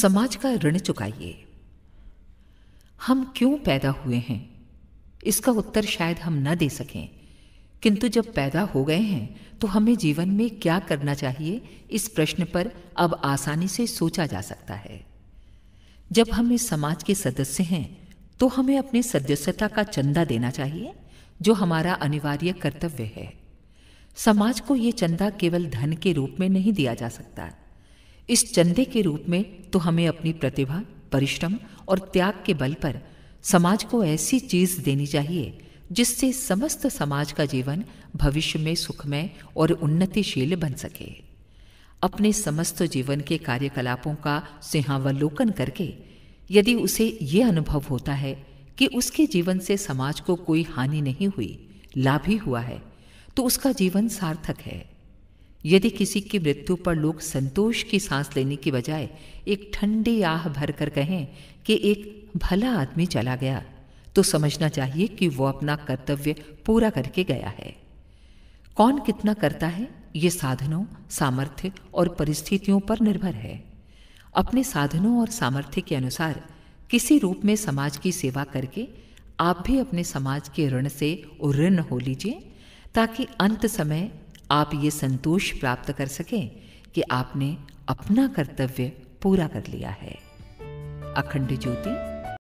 समाज का ऋण चुकाइए हम क्यों पैदा हुए हैं इसका उत्तर शायद हम न दे सकें किंतु जब पैदा हो गए हैं तो हमें जीवन में क्या करना चाहिए इस प्रश्न पर अब आसानी से सोचा जा सकता है जब हम इस समाज के सदस्य हैं तो हमें अपने सदस्यता का चंदा देना चाहिए जो हमारा अनिवार्य कर्तव्य है समाज को यह चंदा केवल धन के रूप में नहीं दिया जा सकता इस चंदे के रूप में तो हमें अपनी प्रतिभा परिश्रम और त्याग के बल पर समाज को ऐसी चीज देनी चाहिए जिससे समस्त समाज का जीवन भविष्य में सुखमय और उन्नतिशील बन सके अपने समस्त जीवन के कार्यकलापों का सिंहावलोकन करके यदि उसे ये अनुभव होता है कि उसके जीवन से समाज को कोई हानि नहीं हुई लाभ ही हुआ है तो उसका जीवन सार्थक है यदि किसी की मृत्यु पर लोग संतोष की सांस लेने की बजाय एक ठंडी आह भर कर कहें कि एक भला आदमी चला गया तो समझना चाहिए कि वो अपना कर्तव्य पूरा करके गया है कौन कितना करता है ये साधनों सामर्थ्य और परिस्थितियों पर निर्भर है अपने साधनों और सामर्थ्य के अनुसार किसी रूप में समाज की सेवा करके आप भी अपने समाज के ऋण से ऋण हो लीजिए ताकि अंत समय आप ये संतोष प्राप्त कर सकें कि आपने अपना कर्तव्य पूरा कर लिया है अखंड ज्योति